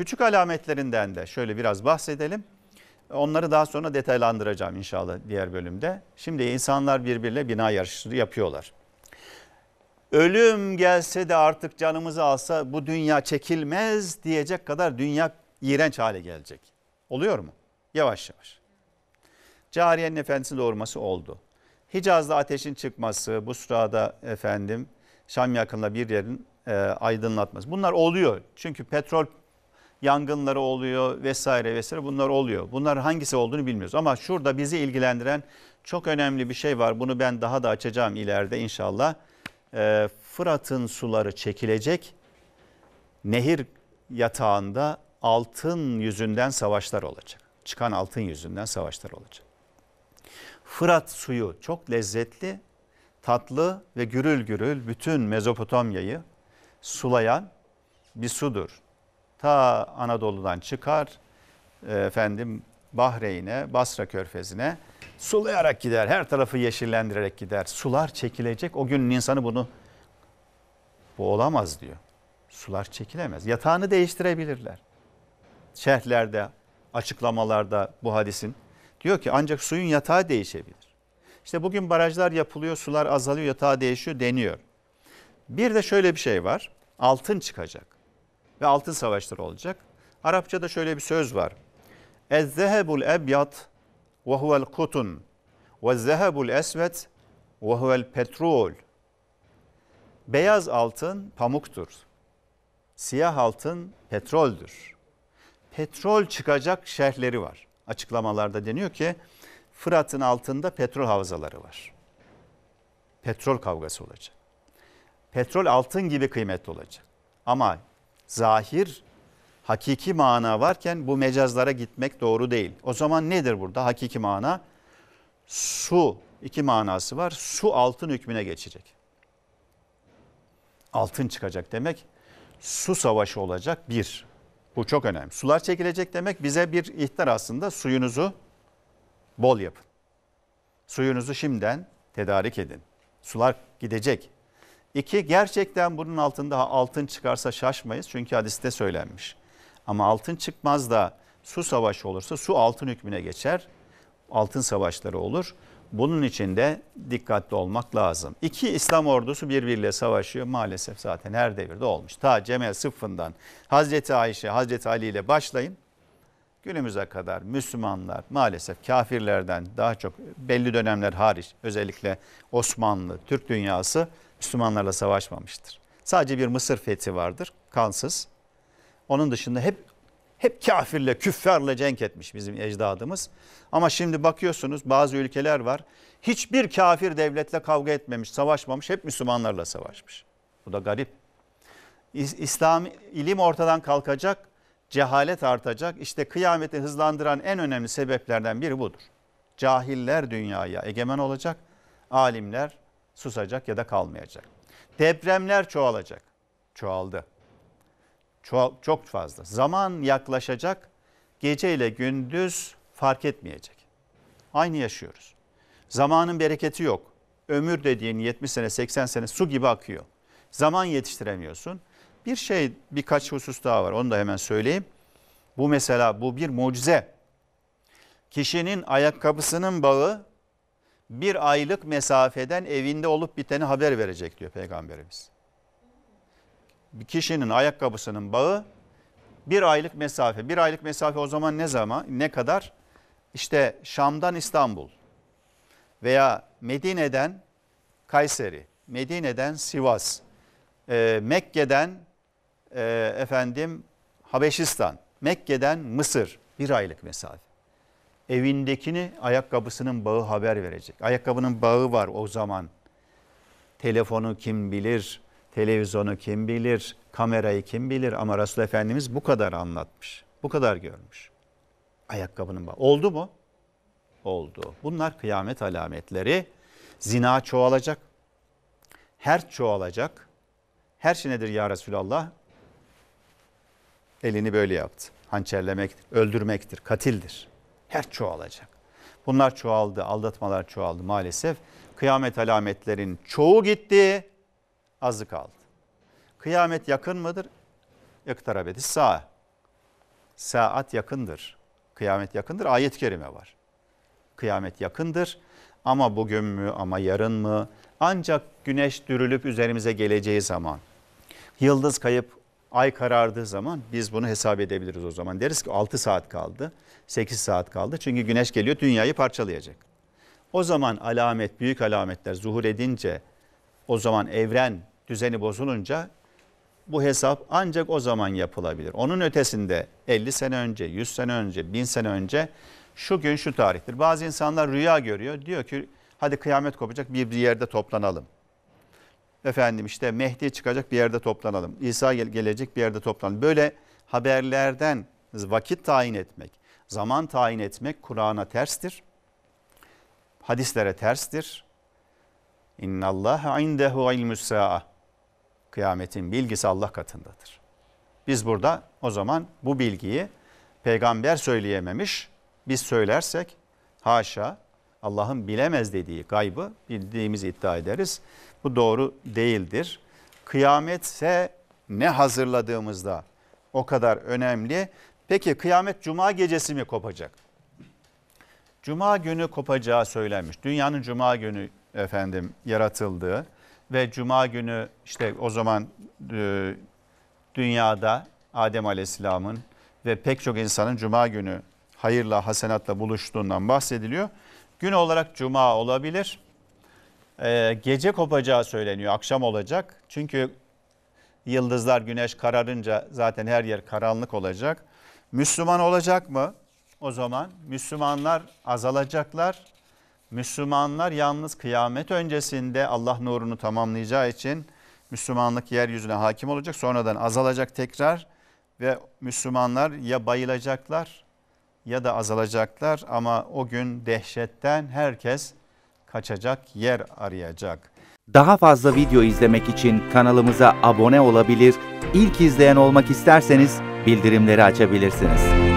Küçük alametlerinden de şöyle biraz bahsedelim. Onları daha sonra detaylandıracağım inşallah diğer bölümde. Şimdi insanlar birbirine bina yarışı yapıyorlar. Ölüm gelse de artık canımızı alsa bu dünya çekilmez diyecek kadar dünya iğrenç hale gelecek. Oluyor mu? Yavaş yavaş. Cariye'nin efendisi doğurması oldu. Hicaz'da ateşin çıkması, bu sırada efendim Şam yakında bir yerin e, aydınlatması. Bunlar oluyor. Çünkü petrol yangınları oluyor vesaire vesaire bunlar oluyor. Bunlar hangisi olduğunu bilmiyoruz ama şurada bizi ilgilendiren çok önemli bir şey var. Bunu ben daha da açacağım ileride inşallah. Ee, Fırat'ın suları çekilecek. Nehir yatağında altın yüzünden savaşlar olacak. Çıkan altın yüzünden savaşlar olacak. Fırat suyu çok lezzetli, tatlı ve gürül gürül bütün Mezopotamya'yı sulayan bir sudur ta Anadolu'dan çıkar efendim Bahreyn'e, Basra Körfezi'ne sulayarak gider. Her tarafı yeşillendirerek gider. Sular çekilecek. O günün insanı bunu bu olamaz diyor. Sular çekilemez. Yatağını değiştirebilirler. Şerhlerde, açıklamalarda bu hadisin diyor ki ancak suyun yatağı değişebilir. İşte bugün barajlar yapılıyor, sular azalıyor, yatağı değişiyor deniyor. Bir de şöyle bir şey var. Altın çıkacak ve altın savaşları olacak. Arapçada şöyle bir söz var. Ezzehebul ebyat ve huvel kutun ve zehebul esvet ve huvel petrol. Beyaz altın pamuktur. Siyah altın petroldür. Petrol çıkacak şerhleri var. Açıklamalarda deniyor ki Fırat'ın altında petrol havzaları var. Petrol kavgası olacak. Petrol altın gibi kıymetli olacak. Ama zahir, hakiki mana varken bu mecazlara gitmek doğru değil. O zaman nedir burada hakiki mana? Su, iki manası var. Su altın hükmüne geçecek. Altın çıkacak demek su savaşı olacak bir. Bu çok önemli. Sular çekilecek demek bize bir ihtar aslında suyunuzu bol yapın. Suyunuzu şimdiden tedarik edin. Sular gidecek. İki, gerçekten bunun altında altın çıkarsa şaşmayız. Çünkü hadiste söylenmiş. Ama altın çıkmaz da su savaşı olursa su altın hükmüne geçer. Altın savaşları olur. Bunun için de dikkatli olmak lazım. İki İslam ordusu birbiriyle savaşıyor. Maalesef zaten her devirde olmuş. Ta Cemel Sıffı'ndan Hazreti Ayşe, Hazreti Ali ile başlayın. Günümüze kadar Müslümanlar maalesef kafirlerden daha çok belli dönemler hariç özellikle Osmanlı, Türk dünyası Müslümanlarla savaşmamıştır. Sadece bir Mısır fethi vardır kansız. Onun dışında hep hep kafirle, küffarla cenk etmiş bizim ecdadımız. Ama şimdi bakıyorsunuz bazı ülkeler var. Hiçbir kafir devletle kavga etmemiş, savaşmamış. Hep Müslümanlarla savaşmış. Bu da garip. İslam ilim ortadan kalkacak, cehalet artacak. İşte kıyameti hızlandıran en önemli sebeplerden biri budur. Cahiller dünyaya egemen olacak, alimler susacak ya da kalmayacak. Depremler çoğalacak. Çoğaldı. Çoğal, çok fazla. Zaman yaklaşacak. Gece ile gündüz fark etmeyecek. Aynı yaşıyoruz. Zamanın bereketi yok. Ömür dediğin 70 sene 80 sene su gibi akıyor. Zaman yetiştiremiyorsun. Bir şey birkaç husus daha var onu da hemen söyleyeyim. Bu mesela bu bir mucize. Kişinin ayakkabısının bağı bir aylık mesafeden evinde olup biteni haber verecek diyor Peygamberimiz. Bir kişinin ayakkabısının bağı bir aylık mesafe. Bir aylık mesafe o zaman ne zaman ne kadar? İşte Şam'dan İstanbul veya Medine'den Kayseri, Medine'den Sivas, e, Mekke'den e, efendim Habeşistan, Mekke'den Mısır bir aylık mesafe evindekini ayakkabısının bağı haber verecek. Ayakkabının bağı var o zaman. Telefonu kim bilir, televizyonu kim bilir, kamerayı kim bilir ama Resul Efendimiz bu kadar anlatmış. Bu kadar görmüş. Ayakkabının bağı. Oldu mu? Oldu. Bunlar kıyamet alametleri. Zina çoğalacak. Her çoğalacak. Her şey nedir ya Resulallah? Elini böyle yaptı. Hançerlemektir, öldürmektir, katildir. Her çoğalacak. Bunlar çoğaldı, aldatmalar çoğaldı maalesef. Kıyamet alametlerin çoğu gitti, azı kaldı. Kıyamet yakın mıdır? İktarab edis sağ. Saat yakındır. Kıyamet yakındır. Ayet-i kerime var. Kıyamet yakındır. Ama bugün mü ama yarın mı? Ancak güneş dürülüp üzerimize geleceği zaman, yıldız kayıp ay karardığı zaman biz bunu hesap edebiliriz o zaman. Deriz ki 6 saat kaldı, 8 saat kaldı. Çünkü güneş geliyor dünyayı parçalayacak. O zaman alamet, büyük alametler zuhur edince, o zaman evren düzeni bozulunca bu hesap ancak o zaman yapılabilir. Onun ötesinde 50 sene önce, 100 sene önce, 1000 sene önce şu gün şu tarihtir. Bazı insanlar rüya görüyor. Diyor ki hadi kıyamet kopacak bir, bir yerde toplanalım. Efendim işte Mehdi çıkacak bir yerde toplanalım. İsa gelecek bir yerde toplanalım. Böyle haberlerden vakit tayin etmek, zaman tayin etmek Kur'an'a terstir. Hadislere terstir. İnna Allah indehu ilmus sa'a. Kıyametin bilgisi Allah katındadır. Biz burada o zaman bu bilgiyi peygamber söyleyememiş, biz söylersek haşa Allah'ın bilemez dediği gaybı bildiğimizi iddia ederiz. Bu doğru değildir. Kıyametse ne hazırladığımızda o kadar önemli. Peki kıyamet cuma gecesi mi kopacak? Cuma günü kopacağı söylenmiş. Dünyanın cuma günü efendim yaratıldığı ve cuma günü işte o zaman e, dünyada Adem Aleyhisselam'ın ve pek çok insanın cuma günü hayırla hasenatla buluştuğundan bahsediliyor. Gün olarak cuma olabilir. Ee, gece kopacağı söyleniyor, akşam olacak. Çünkü yıldızlar, güneş kararınca zaten her yer karanlık olacak. Müslüman olacak mı? O zaman Müslümanlar azalacaklar. Müslümanlar yalnız kıyamet öncesinde Allah nurunu tamamlayacağı için Müslümanlık yeryüzüne hakim olacak. Sonradan azalacak tekrar ve Müslümanlar ya bayılacaklar ya da azalacaklar ama o gün dehşetten herkes kaçacak yer arayacak. Daha fazla video izlemek için kanalımıza abone olabilir, ilk izleyen olmak isterseniz bildirimleri açabilirsiniz.